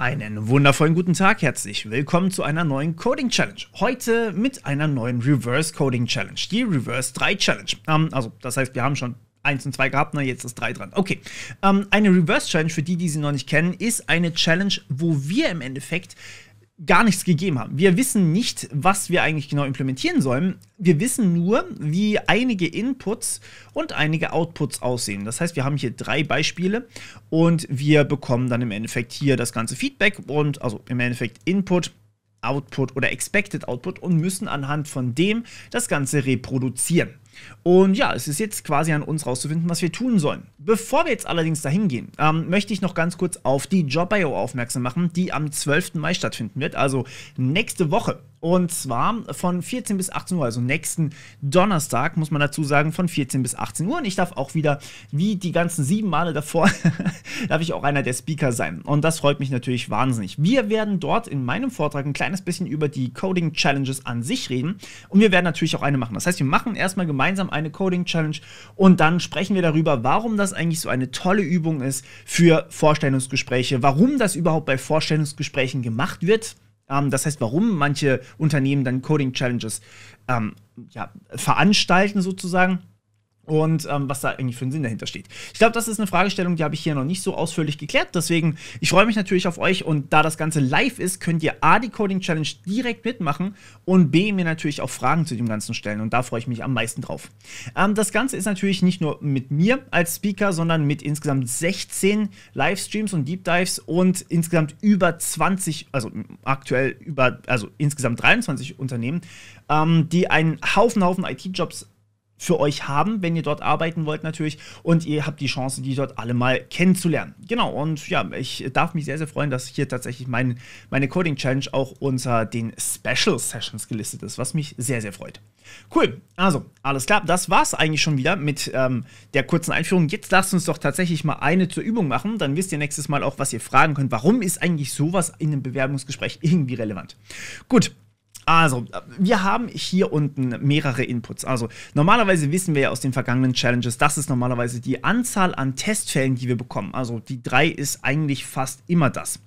Einen wundervollen guten Tag, herzlich willkommen zu einer neuen Coding Challenge. Heute mit einer neuen Reverse Coding Challenge, die Reverse 3 Challenge. Ähm, also, das heißt, wir haben schon 1 und 2 gehabt, na, ne? jetzt ist 3 dran. Okay. Ähm, eine Reverse Challenge, für die, die sie noch nicht kennen, ist eine Challenge, wo wir im Endeffekt gar nichts gegeben haben. Wir wissen nicht, was wir eigentlich genau implementieren sollen. Wir wissen nur, wie einige Inputs und einige Outputs aussehen. Das heißt, wir haben hier drei Beispiele und wir bekommen dann im Endeffekt hier das ganze Feedback und also im Endeffekt Input, Output oder Expected Output und müssen anhand von dem das Ganze reproduzieren. Und ja, es ist jetzt quasi an uns rauszufinden, was wir tun sollen. Bevor wir jetzt allerdings dahin gehen, ähm, möchte ich noch ganz kurz auf die Job.io aufmerksam machen, die am 12. Mai stattfinden wird, also nächste Woche. Und zwar von 14 bis 18 Uhr, also nächsten Donnerstag, muss man dazu sagen, von 14 bis 18 Uhr. Und ich darf auch wieder, wie die ganzen sieben Male davor, darf ich auch einer der Speaker sein. Und das freut mich natürlich wahnsinnig. Wir werden dort in meinem Vortrag ein kleines bisschen über die Coding Challenges an sich reden. Und wir werden natürlich auch eine machen. Das heißt, wir machen erstmal gemeinsam eine Coding Challenge und dann sprechen wir darüber, warum das eigentlich so eine tolle Übung ist für Vorstellungsgespräche, warum das überhaupt bei Vorstellungsgesprächen gemacht wird ähm, das heißt, warum manche Unternehmen dann Coding Challenges ähm, ja, veranstalten sozusagen und ähm, was da eigentlich für einen Sinn dahinter steht. Ich glaube, das ist eine Fragestellung, die habe ich hier noch nicht so ausführlich geklärt. Deswegen, ich freue mich natürlich auf euch und da das Ganze live ist, könnt ihr A, die Coding Challenge direkt mitmachen und B, mir natürlich auch Fragen zu dem Ganzen stellen und da freue ich mich am meisten drauf. Ähm, das Ganze ist natürlich nicht nur mit mir als Speaker, sondern mit insgesamt 16 Livestreams und Deep Dives und insgesamt über 20, also aktuell über, also insgesamt 23 Unternehmen, ähm, die einen Haufen, Haufen IT-Jobs für euch haben, wenn ihr dort arbeiten wollt natürlich. Und ihr habt die Chance, die dort alle mal kennenzulernen. Genau, und ja, ich darf mich sehr, sehr freuen, dass hier tatsächlich mein, meine Coding Challenge auch unter den Special Sessions gelistet ist, was mich sehr, sehr freut. Cool, also alles klar, das war's eigentlich schon wieder mit ähm, der kurzen Einführung. Jetzt lasst uns doch tatsächlich mal eine zur Übung machen, dann wisst ihr nächstes Mal auch, was ihr fragen könnt. Warum ist eigentlich sowas in einem Bewerbungsgespräch irgendwie relevant? Gut, also, wir haben hier unten mehrere Inputs. Also, normalerweise wissen wir ja aus den vergangenen Challenges, das ist normalerweise die Anzahl an Testfällen, die wir bekommen. Also, die 3 ist eigentlich fast immer das.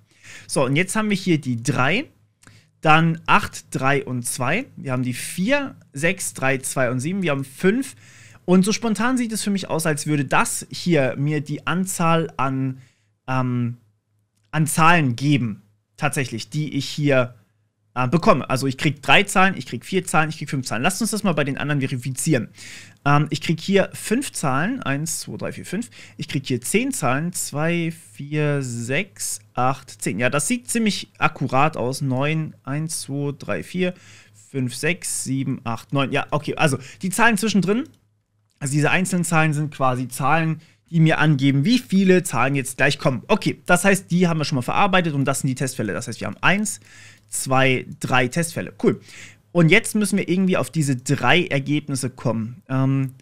So, und jetzt haben wir hier die 3, dann 8, 3 und 2. Wir haben die 4, 6, 3, 2 und 7. Wir haben 5. Und so spontan sieht es für mich aus, als würde das hier mir die Anzahl an, ähm, an Zahlen geben, tatsächlich, die ich hier äh, bekomme. Also ich kriege drei Zahlen, ich kriege vier Zahlen, ich kriege fünf Zahlen. Lasst uns das mal bei den anderen verifizieren. Ähm, ich kriege hier fünf Zahlen, 1, 2, 3, 4, 5. Ich kriege hier zehn Zahlen, 2, 4, 6, 8, 10. Ja, das sieht ziemlich akkurat aus. 9, 1, 2, 3, 4, 5, 6, 7, 8, 9. Ja, okay, also die Zahlen zwischendrin, also diese einzelnen Zahlen sind quasi Zahlen, die mir angeben, wie viele Zahlen jetzt gleich kommen. Okay, das heißt, die haben wir schon mal verarbeitet und das sind die Testfälle. Das heißt, wir haben 1, 2, 3 Testfälle. Cool. Und jetzt müssen wir irgendwie auf diese drei Ergebnisse kommen. Ähm,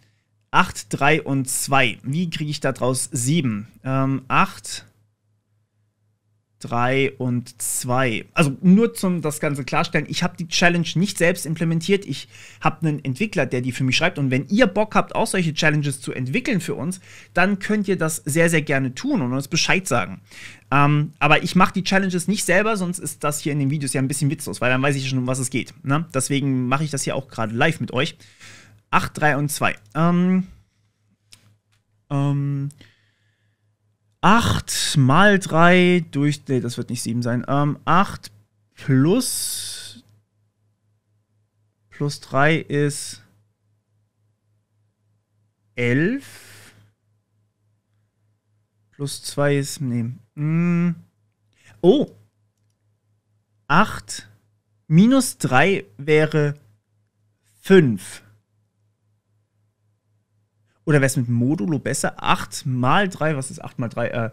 8, 3 und 2. Wie kriege ich da draus 7? Ähm, 8, 3 und 2. Also nur zum das Ganze klarstellen, ich habe die Challenge nicht selbst implementiert. Ich habe einen Entwickler, der die für mich schreibt. Und wenn ihr Bock habt, auch solche Challenges zu entwickeln für uns, dann könnt ihr das sehr, sehr gerne tun und uns Bescheid sagen. Ähm, aber ich mache die Challenges nicht selber, sonst ist das hier in den Videos ja ein bisschen witzlos, weil dann weiß ich schon, um was es geht. Ne? Deswegen mache ich das hier auch gerade live mit euch. 8, 3 und 2. Ähm, ähm, 8 mal 3 durch. Nee, das wird nicht 7 sein. Ähm, 8 plus. Plus 3 ist. 11. Plus 2 ist. Nee. Mm, oh! 8 minus 3 wäre 5. Oder wäre es mit Modulo besser? 8 mal 3, was ist 8 mal 3? Äh,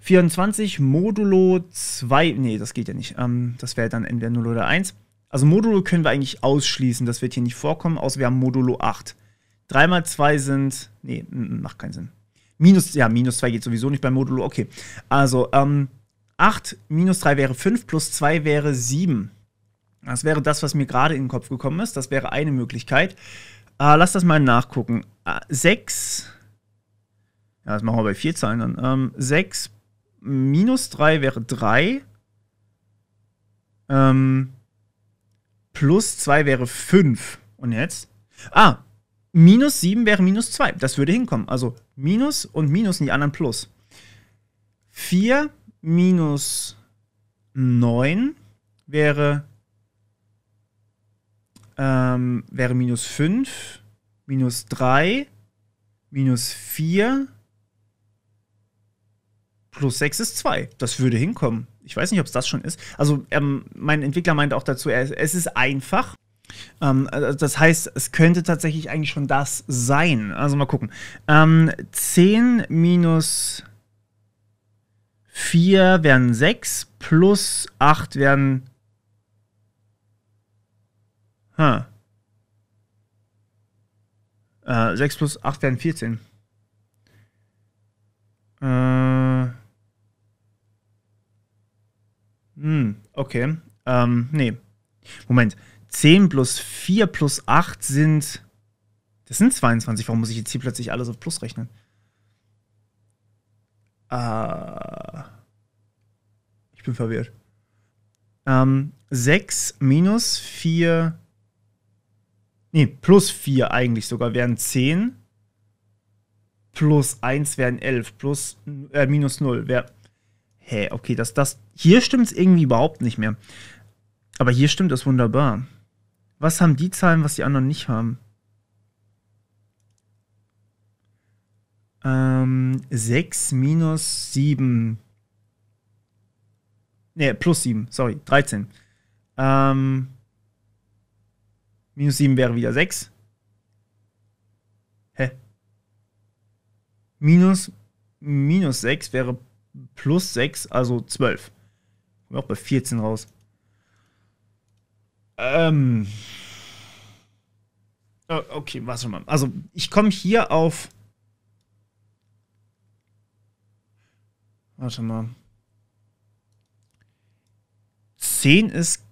24 Modulo 2, nee, das geht ja nicht. Ähm, das wäre dann entweder 0 oder 1. Also Modulo können wir eigentlich ausschließen, das wird hier nicht vorkommen, außer wir haben Modulo 8. 3 mal 2 sind, nee, macht keinen Sinn. Minus, ja, minus 2 geht sowieso nicht bei Modulo, okay. Also, ähm, 8 minus 3 wäre 5, plus 2 wäre 7. Das wäre das, was mir gerade in den Kopf gekommen ist. Das wäre eine Möglichkeit. Äh, lass das mal nachgucken. 6, ja, das machen wir bei 4 Zahlen dann, ähm, 6 minus 3 wäre 3, ähm, plus 2 wäre 5. Und jetzt? Ah, minus 7 wäre minus 2. Das würde hinkommen. Also minus und minus und die anderen plus. 4 minus 9 wäre, ähm, wäre minus 5 minus 3, minus 4, plus 6 ist 2. Das würde hinkommen. Ich weiß nicht, ob es das schon ist. Also ähm, mein Entwickler meinte auch dazu, es ist einfach. Ähm, äh, das heißt, es könnte tatsächlich eigentlich schon das sein. Also mal gucken. Ähm, 10 minus 4 wären 6, plus 8 wären... Huh. 6 äh, plus 8 werden 14. Äh. Hm, okay. Ähm, nee. Moment. 10 plus 4 plus 8 sind. Das sind 22. Warum muss ich jetzt hier plötzlich alles auf Plus rechnen? Äh. Ich bin verwirrt. Ähm, 6 minus 4 Nee, plus 4 eigentlich sogar wären 10. Plus 1 wären 11. Plus, äh, minus 0 wäre. Hä, hey, okay, das, das. Hier stimmt es irgendwie überhaupt nicht mehr. Aber hier stimmt es wunderbar. Was haben die Zahlen, was die anderen nicht haben? Ähm, 6 minus 7. Ne, plus 7, sorry, 13. Ähm, Minus 7 wäre wieder 6. Hä? Minus, minus 6 wäre plus 6, also 12. Kommen auch bei 14 raus. Ähm. Oh, okay, warte mal. Also, ich komme hier auf. Warte mal. 10 ist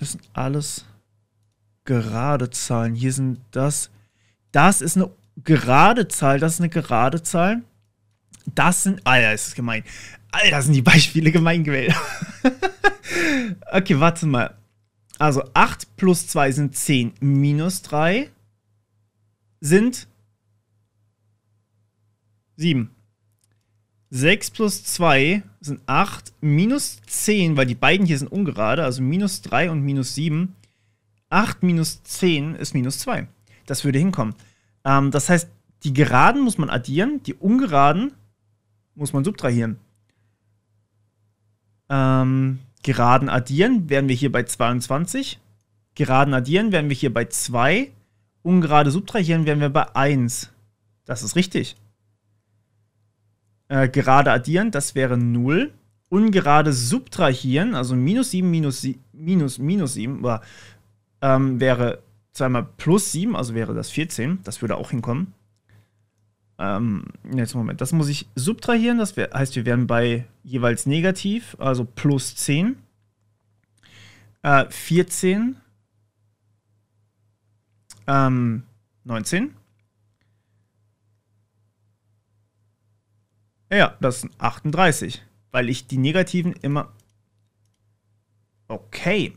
Das sind alles gerade Zahlen. Hier sind das. Das ist eine gerade Zahl. Das ist eine gerade Zahl. Das sind. Alter, ah ist das gemein. Alter, sind die Beispiele gemein gewählt. okay, warte mal. Also 8 plus 2 sind 10. Minus 3 sind 7. 6 plus 2 sind 8, minus 10, weil die beiden hier sind ungerade, also minus 3 und minus 7. 8 minus 10 ist minus 2. Das würde hinkommen. Ähm, das heißt, die Geraden muss man addieren, die Ungeraden muss man subtrahieren. Ähm, Geraden addieren wären wir hier bei 22. Geraden addieren wären wir hier bei 2. Ungerade subtrahieren wären wir bei 1. Das ist richtig. Äh, gerade addieren, das wäre 0. Ungerade subtrahieren, also minus 7, minus, sie, minus, minus 7, war, ähm, wäre zweimal plus 7, also wäre das 14. Das würde auch hinkommen. Ähm, jetzt Moment, das muss ich subtrahieren. Das wär, heißt, wir wären bei jeweils negativ, also plus 10. Äh, 14. Ähm, 19. Ja, das sind 38, weil ich die negativen immer... Okay.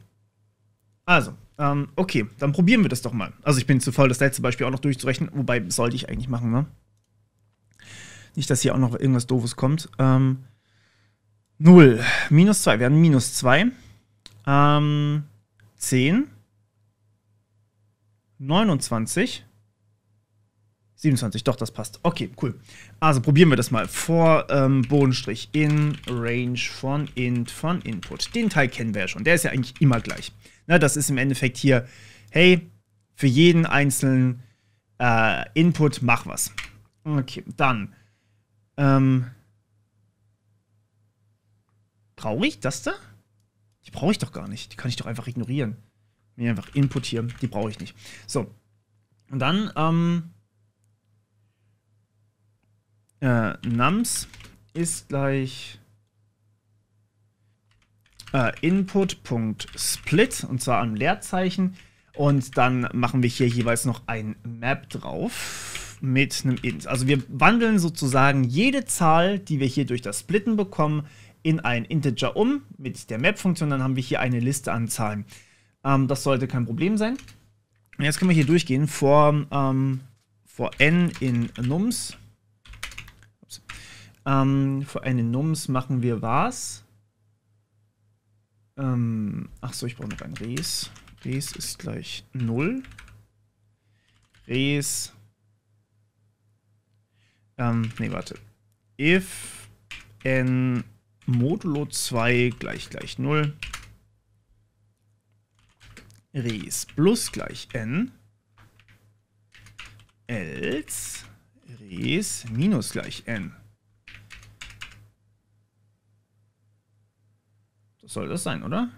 Also, ähm, okay, dann probieren wir das doch mal. Also ich bin zu faul, das letzte Beispiel auch noch durchzurechnen, wobei sollte ich eigentlich machen, ne? Nicht, dass hier auch noch irgendwas Doofes kommt. Ähm, 0, minus 2, wir haben minus 2. Ähm, 10, 29, 27, doch, das passt. Okay, cool. Also probieren wir das mal. Vor ähm, Bodenstrich in Range von int von Input. Den Teil kennen wir ja schon. Der ist ja eigentlich immer gleich. Na, das ist im Endeffekt hier, hey, für jeden einzelnen äh, Input mach was. Okay, dann. Ähm, brauche ich das da? Die brauche ich doch gar nicht. Die kann ich doch einfach ignorieren. Mir einfach Input hier. Die brauche ich nicht. So. Und dann, ähm, äh, nums ist gleich äh, input.split und zwar am Leerzeichen. Und dann machen wir hier jeweils noch ein Map drauf mit einem int. Also wir wandeln sozusagen jede Zahl, die wir hier durch das Splitten bekommen, in ein Integer um. Mit der Map-Funktion, dann haben wir hier eine Liste an Zahlen. Ähm, das sollte kein Problem sein. Und jetzt können wir hier durchgehen vor, ähm, vor n in nums ähm, für eine Nums machen wir was? Ähm, achso, ich brauche noch ein Res. Res ist gleich 0. Res. Ähm, nee, warte. If n modulo 2 gleich gleich 0. Res plus gleich n. Else res minus gleich n. soll das sein, oder?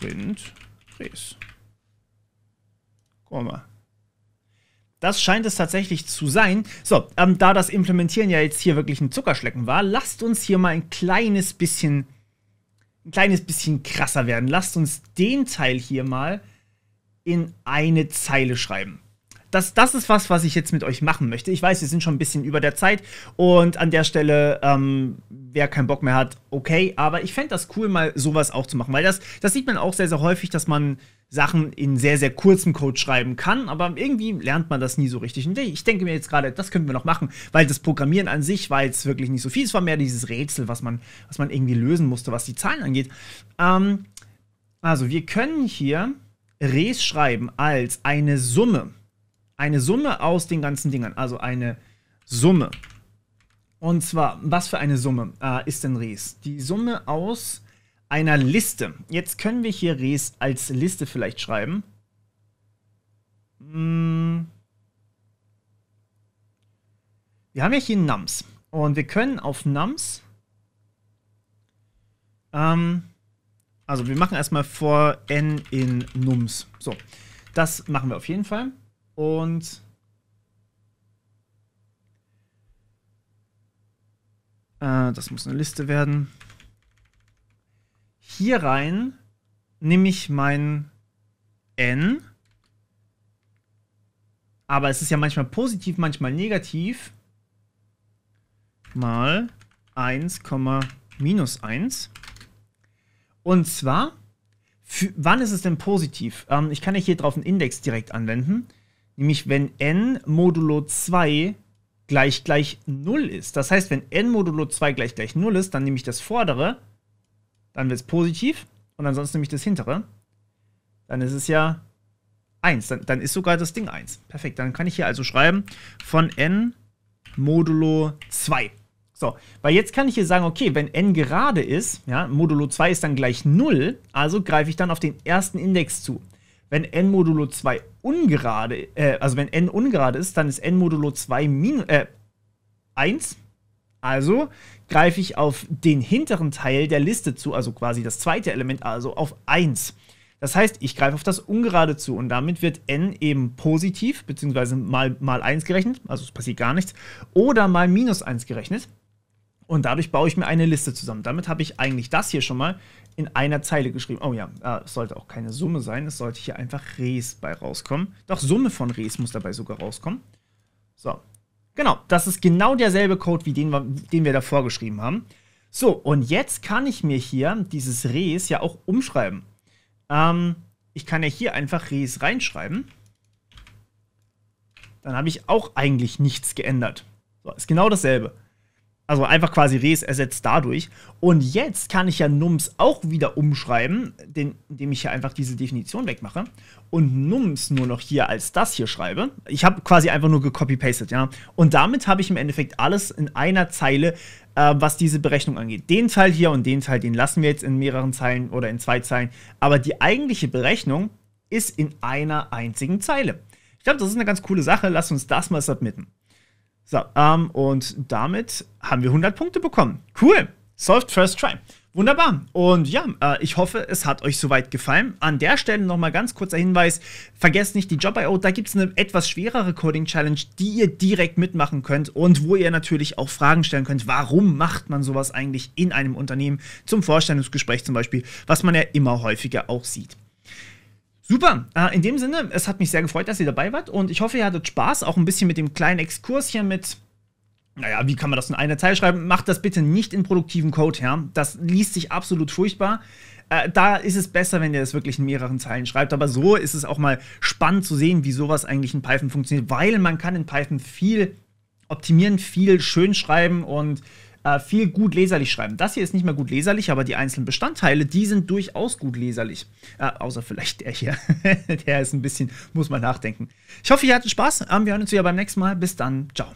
Print Guck mal. Das scheint es tatsächlich zu sein. So, ähm, da das Implementieren ja jetzt hier wirklich ein Zuckerschlecken war, lasst uns hier mal ein kleines bisschen, ein kleines bisschen krasser werden. Lasst uns den Teil hier mal in eine Zeile schreiben das, das ist was, was ich jetzt mit euch machen möchte. Ich weiß, wir sind schon ein bisschen über der Zeit und an der Stelle, ähm, wer keinen Bock mehr hat, okay, aber ich fände das cool, mal sowas auch zu machen, weil das, das sieht man auch sehr, sehr häufig, dass man Sachen in sehr, sehr kurzem Code schreiben kann, aber irgendwie lernt man das nie so richtig. Und ich denke mir jetzt gerade, das könnten wir noch machen, weil das Programmieren an sich war jetzt wirklich nicht so viel. Es war mehr dieses Rätsel, was man, was man irgendwie lösen musste, was die Zahlen angeht. Ähm, also, wir können hier Res schreiben als eine Summe eine Summe aus den ganzen Dingern, also eine Summe. Und zwar, was für eine Summe äh, ist denn Res? Die Summe aus einer Liste. Jetzt können wir hier Res als Liste vielleicht schreiben. Hm. Wir haben ja hier Nums. Und wir können auf Nums... Ähm, also wir machen erstmal vor n in Nums. So, das machen wir auf jeden Fall. Und äh, das muss eine Liste werden. Hier rein nehme ich mein n. Aber es ist ja manchmal positiv, manchmal negativ. Mal 1, minus 1. Und zwar, wann ist es denn positiv? Ähm, ich kann ja hier drauf einen Index direkt anwenden. Nämlich wenn n modulo 2 gleich gleich 0 ist. Das heißt, wenn n modulo 2 gleich gleich 0 ist, dann nehme ich das vordere, dann wird es positiv und ansonsten nehme ich das hintere. Dann ist es ja 1. Dann, dann ist sogar das Ding 1. Perfekt. Dann kann ich hier also schreiben von n modulo 2. So, weil jetzt kann ich hier sagen, okay, wenn n gerade ist, ja, modulo 2 ist dann gleich 0, also greife ich dann auf den ersten Index zu wenn n modulo 2 ungerade, äh, also wenn n ungerade ist, dann ist n modulo 2 minus, äh, 1. Also greife ich auf den hinteren Teil der Liste zu, also quasi das zweite Element, also auf 1. Das heißt, ich greife auf das Ungerade zu und damit wird n eben positiv, beziehungsweise mal, mal 1 gerechnet, also es passiert gar nichts, oder mal minus 1 gerechnet. Und dadurch baue ich mir eine Liste zusammen. Damit habe ich eigentlich das hier schon mal in einer Zeile geschrieben. Oh ja, ah, es sollte auch keine Summe sein. Es sollte hier einfach Res bei rauskommen. Doch Summe von Res muss dabei sogar rauskommen. So, genau. Das ist genau derselbe Code, wie den, den wir davor geschrieben haben. So, und jetzt kann ich mir hier dieses Res ja auch umschreiben. Ähm, ich kann ja hier einfach Res reinschreiben. Dann habe ich auch eigentlich nichts geändert. So, ist genau dasselbe. Also einfach quasi Res ersetzt dadurch. Und jetzt kann ich ja Nums auch wieder umschreiben, den, indem ich hier einfach diese Definition wegmache und Nums nur noch hier als das hier schreibe. Ich habe quasi einfach nur gecopy-pasted, ja. Und damit habe ich im Endeffekt alles in einer Zeile, äh, was diese Berechnung angeht. Den Teil hier und den Teil, den lassen wir jetzt in mehreren Zeilen oder in zwei Zeilen. Aber die eigentliche Berechnung ist in einer einzigen Zeile. Ich glaube, das ist eine ganz coole Sache. Lass uns das mal submitten. So, ähm, und damit haben wir 100 Punkte bekommen. Cool. Solved first try. Wunderbar. Und ja, äh, ich hoffe, es hat euch soweit gefallen. An der Stelle nochmal ganz kurzer Hinweis: Vergesst nicht die Job.io. Da gibt es eine etwas schwerere Coding-Challenge, die ihr direkt mitmachen könnt und wo ihr natürlich auch Fragen stellen könnt. Warum macht man sowas eigentlich in einem Unternehmen? Zum Vorstellungsgespräch zum Beispiel, was man ja immer häufiger auch sieht. Super, äh, in dem Sinne, es hat mich sehr gefreut, dass ihr dabei wart und ich hoffe, ihr hattet Spaß, auch ein bisschen mit dem kleinen Exkurs hier mit, naja, wie kann man das in einer Zeile schreiben? Macht das bitte nicht in produktiven Code, ja. Das liest sich absolut furchtbar. Äh, da ist es besser, wenn ihr das wirklich in mehreren Zeilen schreibt. Aber so ist es auch mal spannend zu sehen, wie sowas eigentlich in Python funktioniert, weil man kann in Python viel optimieren, viel schön schreiben und äh, viel gut leserlich schreiben. Das hier ist nicht mehr gut leserlich, aber die einzelnen Bestandteile, die sind durchaus gut leserlich. Äh, außer vielleicht der hier. der ist ein bisschen, muss man nachdenken. Ich hoffe, ihr hattet Spaß. Ähm, wir hören uns wieder beim nächsten Mal. Bis dann. Ciao.